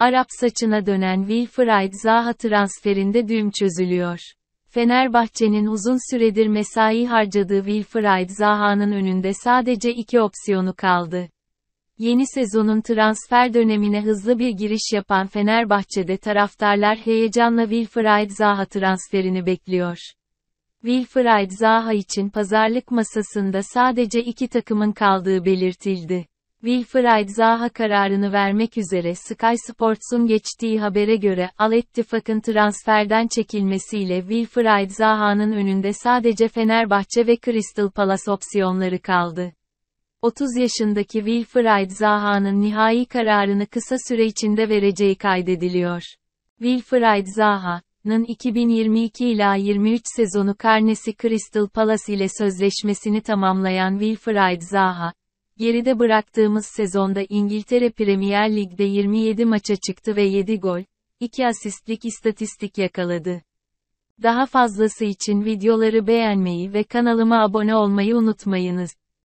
Arap saçına dönen Wilfried Zaha transferinde düğüm çözülüyor. Fenerbahçe'nin uzun süredir mesai harcadığı Wilfried Zaha'nın önünde sadece iki opsiyonu kaldı. Yeni sezonun transfer dönemine hızlı bir giriş yapan Fenerbahçe'de taraftarlar heyecanla Wilfried Zaha transferini bekliyor. Wilfried Zaha için pazarlık masasında sadece iki takımın kaldığı belirtildi. Wilfried Zaha kararını vermek üzere Sky Sports'un geçtiği habere göre Al Ettifak'ın transferden çekilmesiyle Wilfried Zaha'nın önünde sadece Fenerbahçe ve Crystal Palace opsiyonları kaldı. 30 yaşındaki Wilfried Zaha'nın nihai kararını kısa süre içinde vereceği kaydediliyor. Wilfried Zaha'nın 2022 ila 23 sezonu karnesi Crystal Palace ile sözleşmesini tamamlayan Wilfried Zaha, Geride bıraktığımız sezonda İngiltere Premier Lig'de 27 maça çıktı ve 7 gol, 2 asistlik istatistik yakaladı. Daha fazlası için videoları beğenmeyi ve kanalıma abone olmayı unutmayınız.